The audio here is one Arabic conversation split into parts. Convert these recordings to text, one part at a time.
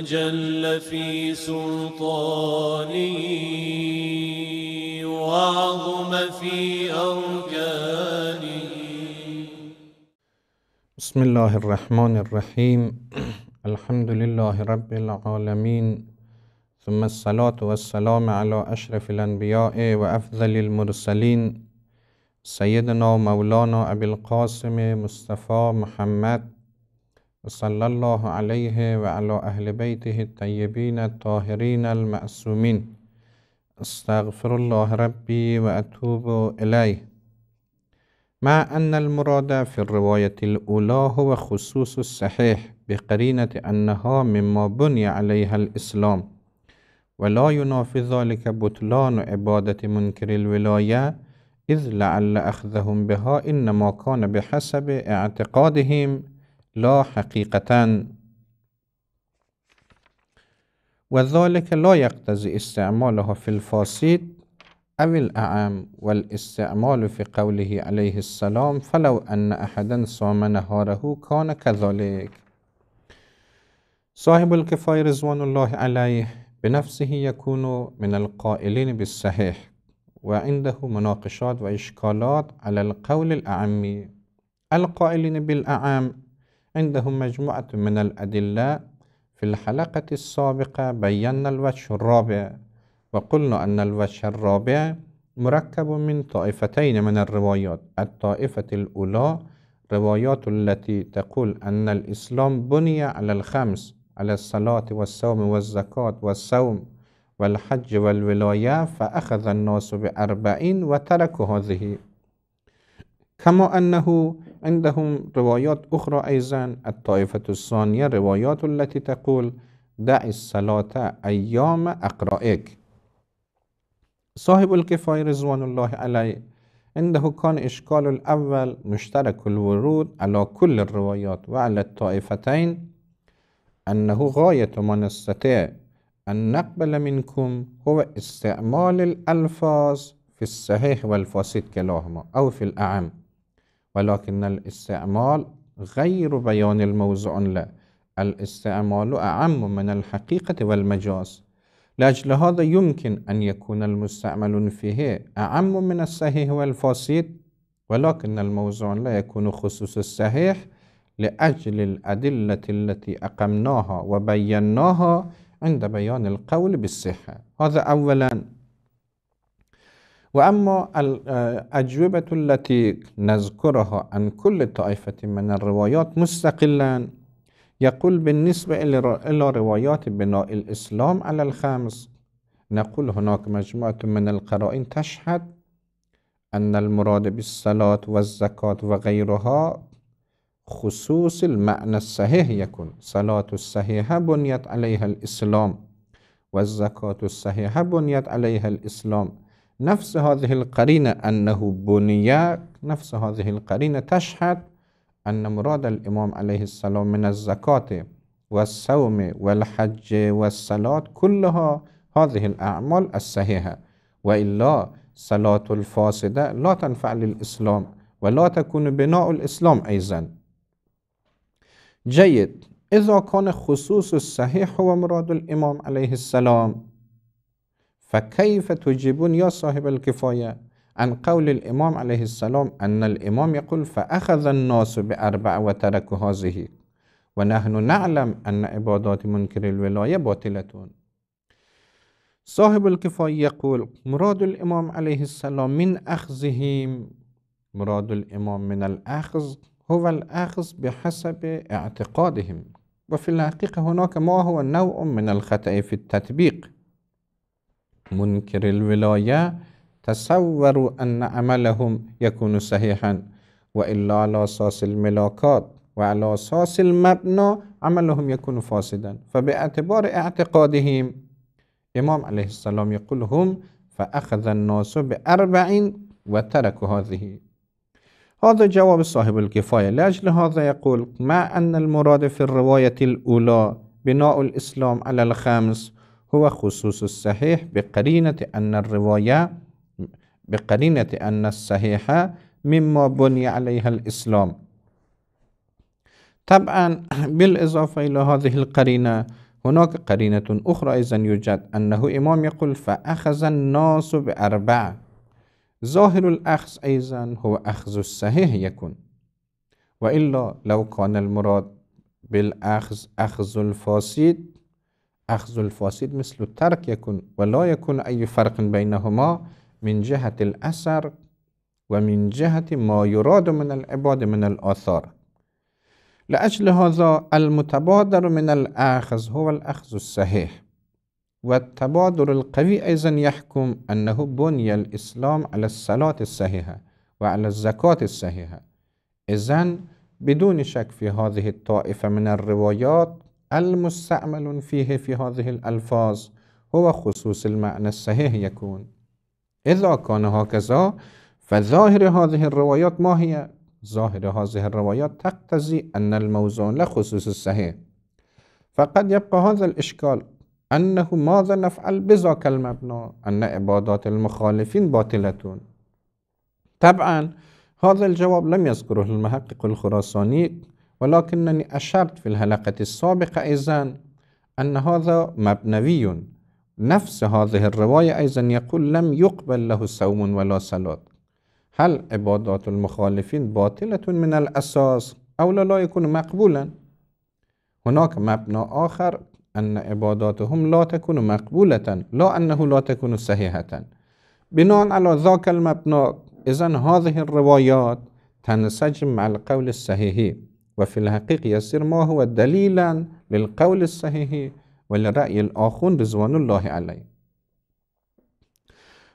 وجل في سلطانه وعظم في أركانه بسم الله الرحمن الرحيم الحمد لله رب العالمين ثم الصلاة والسلام على أشرف الأنبياء وأفضل المرسلين سيدنا مولانا أبي القاسم مصطفى محمد صلى الله عليه وعلى أهل بيته الطيبين الطاهرين المأسومين أستغفر الله ربي وأتوب إليه مع أن المراد في الرواية الأولى هو خصوص الصحيح بقرينة أنها مما بني عليها الإسلام ولا ينافي ذلك بطلان عبادة منكر الولاية إذ لعل أخذهم بها إنما كان بحسب اعتقادهم لا حقيقة وذلك لا يقتضي استعمالها في الفاسد أو الأعم والاستعمال في قوله عليه السلام فلو أن أحدا صام نهاره كان كذلك صاحب الكفاية رضوان الله عليه بنفسه يكون من القائلين بالصحيح وعنده مناقشات وإشكالات على القول الأعمي القائلين بالأعم عندهم مجموعة من الأدلة في الحلقة السابقة بينا الوجه الرابع وقلنا أن الوجه الرابع مركب من طائفتين من الروايات الطائفة الأولى روايات التي تقول أن الإسلام بني على الخمس على الصلاة والصوم والزكاة والصوم والحج والولاية فأخذ الناس بأربعين وتركوا هذه كما أنه عندهم روايات أخرى أيضا الطائفة الثانية روايات التي تقول دع الصلاة أيام أقرائك صاحب الكفاية رضوان الله عليه عنده كان إشكال الأول مشترك الورود على كل الروايات وعلى الطائفتين أنه غاية ما نستطيع أن نقبل منكم هو استعمال الألفاظ في الصحيح والفاسد كلاهما أو في الأعم ولكن الاستعمال غير بيان الموضوع له الاستعمال أعم من الحقيقة والمجاز لأجل هذا يمكن أن يكون المستعمل فيه أعم من الصحيح والفاسد ولكن الموضوع لا يكون خصوص الصحيح لأجل الأدلة التي أقمناها وبيناها عند بيان القول بالصحة هذا أولاً وأما آه، الأجوبة التي نذكرها عن كل طائفة من الروايات مستقلا يقول بالنسبة إلى روايات بناء الإسلام على الخمس نقول هناك مجموعة من القرائن تشهد أن المراد بالصلاة والزكاة وغيرها خصوص المعنى الصحيح يكون صلاة الصحيحة بنيت عليها الإسلام والزكاة الصحيحة بنيت عليها الإسلام نفس هذه القرينة أنه بني نفس هذه القرينة تشهد أن مراد الإمام عليه السلام من الزكاة والصوم والحج والصلاة كلها هذه الأعمال الصحيحة وإلا صلاة الفاسدة لا تنفع للإسلام ولا تكون بناء الإسلام أيضا جيد إذا كان خصوص الصحيح هو مراد الإمام عليه السلام فكيف تجيبون يا صاحب الكفاية عن قول الإمام عليه السلام أن الإمام يقول فأخذ الناس بأربع وتركوا هذه ونحن نعلم أن عبادات منكر الولاية باطلة صاحب الكفاية يقول مراد الإمام عليه السلام من أخذهم مراد الإمام من الأخذ هو الأخذ بحسب اعتقادهم وفي الحقيقة هناك ما هو نوع من الخطأ في التطبيق منكر الولاية تصوروا أن عملهم يكون صحيحا وإلا على أساس الملاكات وعلى أساس المبنى عملهم يكون فاسدا فباعتبار اعتقادهم إمام عليه السلام يقول هم فأخذ الناس بأربع وتركوا هذه هذا جواب صاحب الكفاية لأجل هذا يقول ما أن المراد في الرواية الأولى بناء الإسلام على الخمس هو خصوص الصحيح بقرينة أن الرواية بقرينة أن الصحيح مما بني عليها الإسلام طبعا بالإضافة إلى هذه القرينة هناك قرينة أخرى أيضا يوجد أنه إمام يقول فأخذ الناس بأربعة ظاهر الأخذ أيضا هو أخذ الصحيح يكون وإلا لو كان المراد بالأخذ أخذ الفاسد أخذ الفاسد مثل الترك يكون ولا يكون أي فرق بينهما من جهة الأثر ومن جهة ما يراد من العباد من الآثار لأجل هذا المتبادر من الأخذ هو الأخذ الصحيح والتبادر القوي أيضا يحكم أنه بني الإسلام على الصلاة الصحيحة وعلى الزكاة الصحيحة إذن بدون شك في هذه الطائفة من الروايات المستعمل فيه في هذه الألفاظ هو خصوص المعنى الصحيح يكون إذا كان هكذا فظاهر هذه الروايات ما هي؟ ظاهر هذه الروايات تقتضي أن الموضوع لخصوص خصوص الصحيح فقد يبقى هذا الإشكال أنه ماذا نفعل بذاك المبنى أن عبادات المخالفين باطلة طبعا هذا الجواب لم يذكره المحقق الخراساني ولكنني أشرت في الحلقة السابقة أيضا أن هذا مبنوي نفس هذه الرواية أيضا يقول لم يقبل له صوم ولا صلاة هل عبادات المخالفين باطلة من الأساس أو لا, يكون مقبولا هناك مبنى آخر أن عباداتهم لا تكون مقبولة لا أنه لا تكون صحيحة بناء على ذاك المبنى إذا هذه الروايات تنسجم مع القول الصحيح وفي الحقيقة يصير ما هو دليلا للقول الصحيح ولرأي الآخون رضوان الله عليه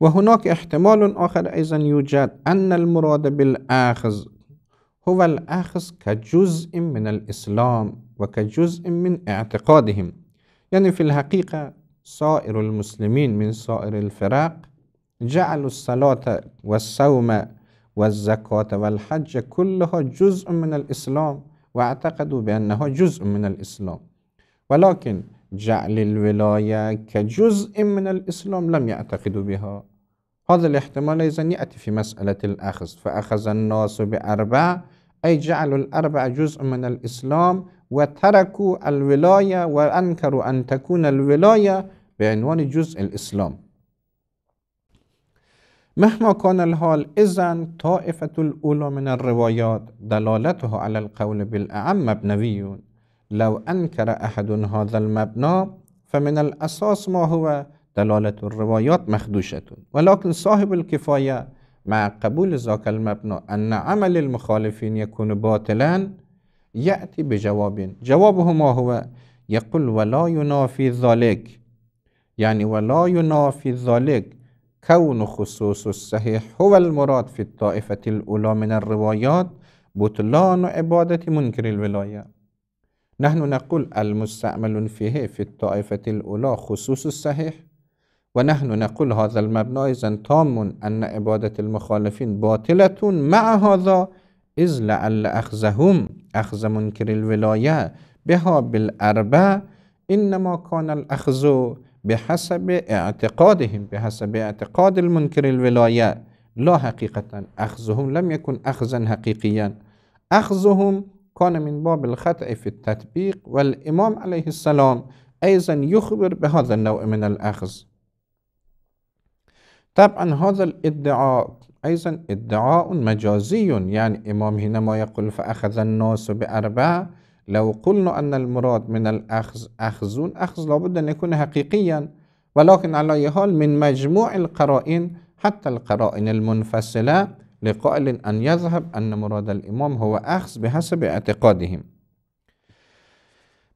وهناك احتمال آخر أيضا يوجد أن المراد بالأخذ هو الأخذ كجزء من الإسلام وكجزء من اعتقادهم يعني في الحقيقة سائر المسلمين من سائر الفرق جعلوا الصلاة والصوم والزكاة والحج كلها جزء من الإسلام واعتقدوا بأنها جزء من الإسلام ولكن جعل الولاية كجزء من الإسلام لم يعتقدوا بها هذا الاحتمال أيضا يأتي في مسألة الأخذ فأخذ الناس بأربع أي جعلوا الأربع جزء من الإسلام وتركوا الولاية وأنكروا أن تكون الولاية بعنوان جزء الإسلام مهما كان الحال إذا طائفة الأولى من الروايات دلالتها على القول بالأعم مبنوي لو أنكر أحد هذا المبنى فمن الأساس ما هو دلالة الروايات مخدوشة ولكن صاحب الكفاية مع قبول ذاك المبنى أن عمل المخالفين يكون باطلا يأتي بجواب جوابه ما هو يقول ولا ينافي ذلك يعني ولا ينافي ذلك كون خصوص الصحيح هو المراد في الطائفة الأولى من الروايات بطلان عبادة منكر الولاية نحن نقول المستعمل فيه في الطائفة الأولى خصوص الصحيح ونحن نقول هذا المبنى إذا تام أن عبادة المخالفين باطلة مع هذا إذ لعل أخذهم أخذ منكر الولاية بها بالأربع إنما كان الأخذ بحسب اعتقادهم بحسب اعتقاد المنكر الولاية لا حقيقة أخذهم لم يكن أخذا حقيقيا أخذهم كان من باب الخطأ في التطبيق والإمام عليه السلام أيضا يخبر بهذا النوع من الأخذ طبعا هذا الادعاء أيضا ادعاء مجازي يعني إمام هنا ما يقول فأخذ الناس بأربعة لو قلنا أن المراد من الأخذ أخذون أخذ لابد أن يكون حقيقيا ولكن على أي حال من مجموع القرائن حتى القرائن المنفصلة لقائل أن يذهب أن مراد الإمام هو أخذ بحسب اعتقادهم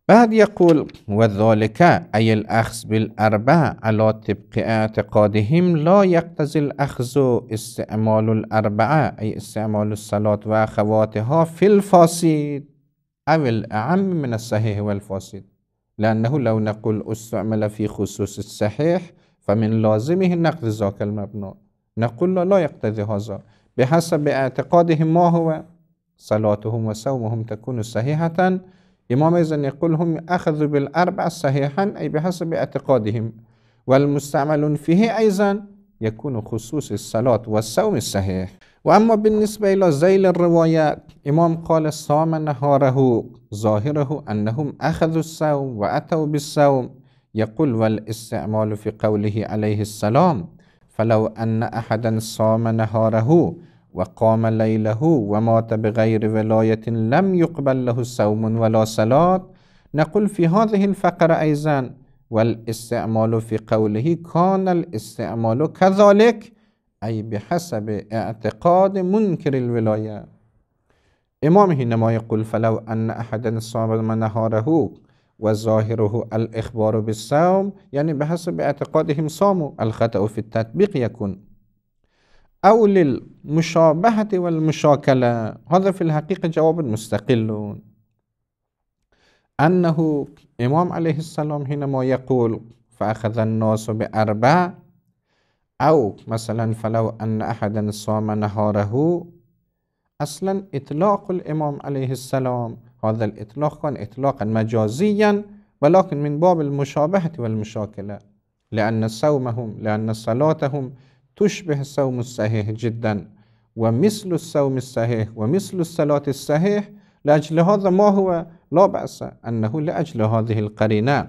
بعد يقول وذلك أي الأخذ بالأربع على طبق اعتقادهم لا يقتضي الأخذ استعمال الأربعة أي استعمال الصلاة وأخواتها في الفاسد أو الأعم من الصحيح والفاسد لأنه لو نقول استعمل في خصوص الصحيح فمن لازمه نقض ذاك المبنى نقول لا يقتضي هذا بحسب اعتقادهم ما هو صلاتهم وصومهم تكون صحيحة إمام إذن يقول هم أخذوا بالأربع صحيحا أي بحسب اعتقادهم والمستعمل فيه أيضا يكون خصوص الصلاة والصوم الصحيح وأما بالنسبة إلى ذيل الروايات إمام قال صام نهاره ظاهره أنهم أخذوا الصوم وأتوا بالصوم يقول والاستعمال في قوله عليه السلام فلو أن أحدا صام نهاره وقام ليله ومات بغير ولاية لم يقبل له صوم ولا صلاة نقول في هذه الفقرة أيضا والاستعمال في قوله كان الاستعمال كذلك أي بحسب اعتقاد منكر الولاية إمامه إنما يقول فلو أن أحدا صام نهاره وظاهره الإخبار بالصوم يعني بحسب اعتقادهم صاموا الخطأ في التطبيق يكون أو للمشابهة والمشاكلة هذا في الحقيقة جواب مستقل أنه إمام عليه السلام حينما يقول فأخذ الناس بأربع أو مثلا فلو أن أحدا صام نهاره أصلا إطلاق الإمام عليه السلام هذا الإطلاق كان إطلاقا مجازيا ولكن من باب المشابهة والمشاكلة لأن صومهم لأن صلاتهم تشبه الصوم الصحيح جدا ومثل الصوم الصحيح ومثل الصلاة الصحيح لأجل هذا ما هو لا بأس أنه لأجل هذه القرينة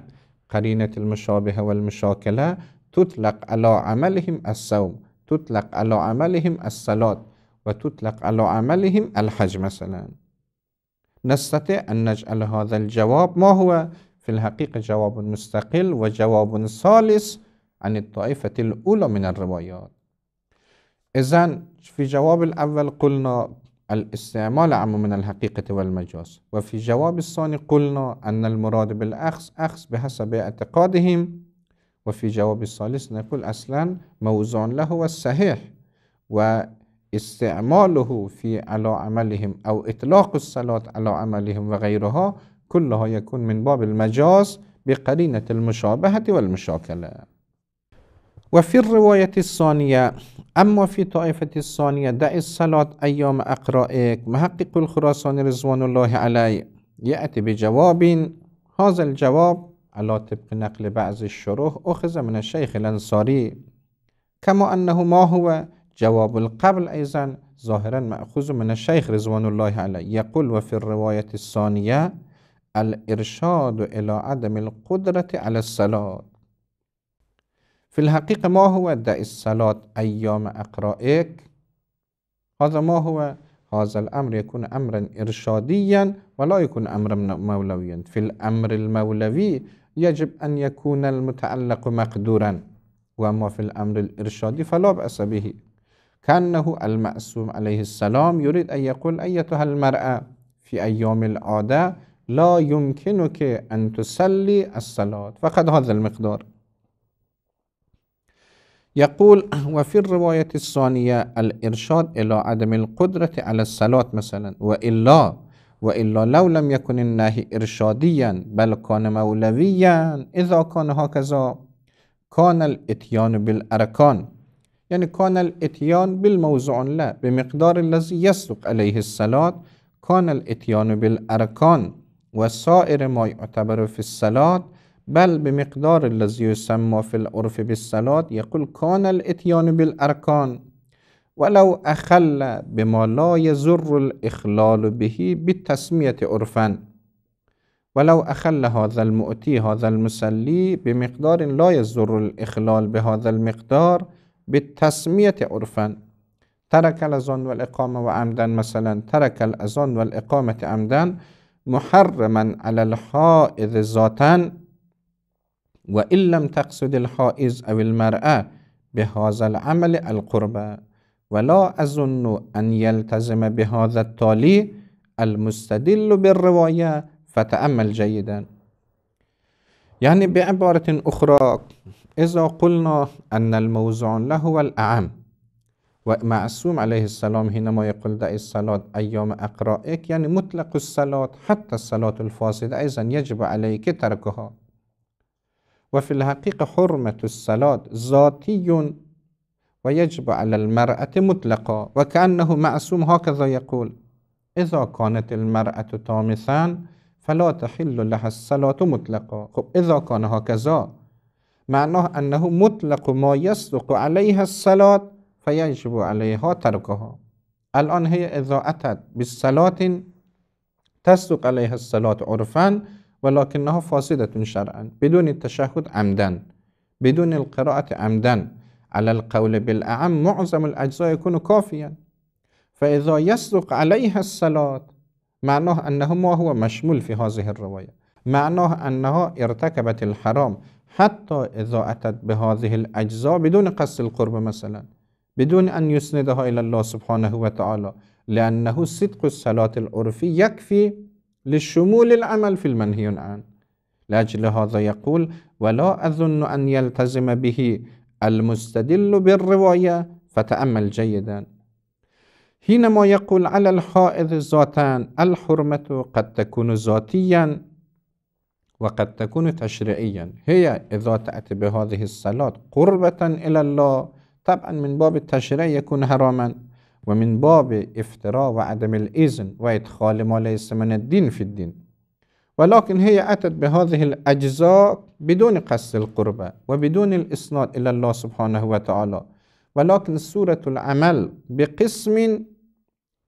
قرينة المشابهة والمشاكلة تطلق على عملهم الصوم تطلق على عملهم الصلاة وتطلق على عملهم الحج مثلا نستطيع أن نجعل هذا الجواب ما هو في الحقيقة جواب مستقل وجواب ثالث عن الطائفة الأولى من الروايات إذا في جواب الأول قلنا الاستعمال عام من الحقيقة والمجاز وفي جواب الثاني قلنا أن المراد بالأخذ أخذ بحسب اعتقادهم وفي جواب الثالث نقول أصلا موضوع له الصحيح واستعماله في على عملهم أو إطلاق الصلاة على عملهم وغيرها كلها يكون من باب المجاز بقرينة المشابهة والمشاكلة وفي الرواية الثانية أما في طائفة الثانية دع الصلاة أيام أقرائك محقق الخراسان رضوان الله عليه يأتي بجواب هذا الجواب على طبق نقل بعض الشروح أخذ من الشيخ الأنصاري كما أنه ما هو جواب القبل أيضا ظاهرا مأخوذ من الشيخ رضوان الله عليه يقول وفي الرواية الثانية الإرشاد إلى عدم القدرة على الصلاة في الحقيقة ما هو دع الصلاة أيام أقرائك هذا ما هو هذا الأمر يكون أمرا إرشاديا ولا يكون أمرا مولويا في الأمر المولوي يجب أن يكون المتعلق مقدورا وأما في الأمر الإرشادي فلا بأس به كأنه المأسوم عليه السلام يريد أن يقول أيتها المرأة في أيام العادة لا يمكنك أن تصلي الصلاة فقد هذا المقدار يقول وفي الرواية الثانية الإرشاد إلى عدم القدرة على الصلاة مثلا وإلا وإلا لو لم يكن النهي إرشاديا بل كان مولويا إذا كان هكذا كان الإتيان بالأركان يعني كان الإتيان بالموضوع لا بمقدار الذي يسلق عليه الصلاة كان الإتيان بالأركان وسائر ما يعتبر في الصلاة بل بمقدار الذي يسمى في العرف بالصلاة يقول كان الإتيان بالأركان ولو أخل بما لا يزر الإخلال به بالتسمية عرفا ولو أخل هذا المؤتي هذا المسلي بمقدار لا يزر الإخلال بهذا المقدار بالتسمية عرفا ترك الأذان والإقامة وعمدا مثلا ترك الأذان والإقامة عمدا محرما على الحائض ذاتا وإن لم تقصد الحائز أو المرأة بهذا العمل القربة ولا أظن أن يلتزم بهذا التالي المستدل بالرواية فتأمل جيدا يعني بعبارة أخرى إذا قلنا أن الموضوع له الأعم ومعصوم عليه السلام حينما يقول دعي الصلاة أيام أقرائك يعني مطلق الصلاة حتى الصلاة الفاسدة أيضا يجب عليك تركها وفي الحقيقة حرمة الصلاة ذاتي ويجب على المرأة مطلقا وكأنه معصوم هكذا يقول إذا كانت المرأة طامسا فلا تحل لها الصلاة مطلقا خب إذا كان هكذا معناه أنه مطلق ما يصدق عليها الصلاة فيجب عليها تركها الآن هي إذا أتت بالصلاة تصدق عليها الصلاة عرفا ولكنها فاسدة شرعا بدون التشهد عمدا بدون القراءة عمدا على القول بالأعم معظم الأجزاء يكون كافيا فإذا يصدق عليها الصلاة معناه أنه ما هو مشمول في هذه الرواية معناه أنها ارتكبت الحرام حتى إذا أتت بهذه الأجزاء بدون قصد القرب مثلا بدون أن يسندها إلى الله سبحانه وتعالى لأنه صدق الصلاة العرفي يكفي لشمول العمل في المنهي عنه لأجل هذا يقول ولا أظن أن يلتزم به المستدل بالرواية فتأمل جيدا حينما يقول على الحائض ذاتان الحرمة قد تكون ذاتيا وقد تكون تشريعيا هي إذا تأتي بهذه الصلاة قربة إلى الله طبعا من باب التشريع يكون حراما ومن باب افتراء وعدم الإذن وإدخال ما ليس من الدين في الدين ولكن هي أتت بهذه الأجزاء بدون قصد القربة وبدون الإسناد إلى الله سبحانه وتعالى ولكن سورة العمل بقسم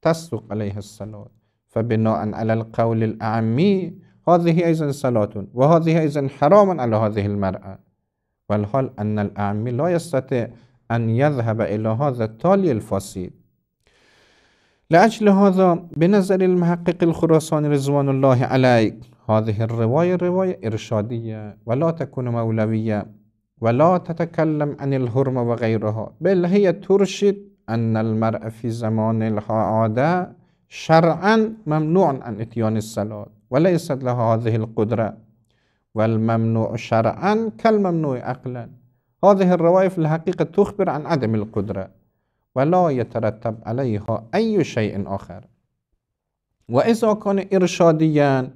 تصدق عليه الصلاة فبناء على القول الأعمي هذه أيضا صلاة وهذه أيضا حرام على هذه المرأة والحال أن الأعمي لا يستطيع أن يذهب إلى هذا التالي الفصيل لأجل هذا بنظر المحقق الخراساني رضوان الله عليه هذه الرواية رواية إرشادية ولا تكون مولوية ولا تتكلم عن الهرم وغيرها بل هي ترشد أن المرأة في زمان العادة شرعا ممنوع عن إتيان الصلاة وليست لها هذه القدرة والممنوع شرعا كالممنوع عقلا هذه الرواية في الحقيقة تخبر عن عدم القدرة ولا يترتب عليها أي شيء آخر وإذا كان إرشاديا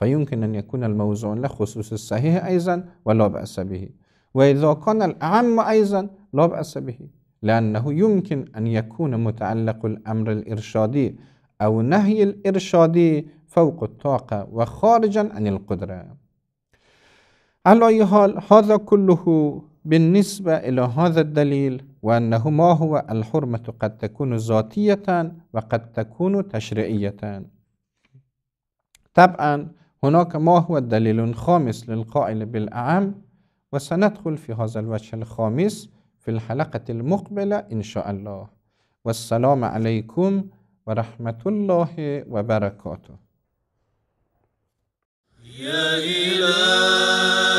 فيمكن أن يكون الموزون لخصوص الصحيح أيضا ولا بأس به وإذا كان الأعم أيضا لا بأس به لأنه يمكن أن يكون متعلق الأمر الإرشادي أو نهي الإرشادي فوق الطاقة وخارجا عن القدرة على أي حال هذا كله بالنسبة إلى هذا الدليل وأنه ما هو الحرمة قد تكون ذاتية وقد تكون تشريعية طبعا هناك ما هو الدليل الخامس للقائل بالأعم وسندخل في هذا الوجه الخامس في الحلقة المقبلة إن شاء الله والسلام عليكم ورحمة الله وبركاته يا إله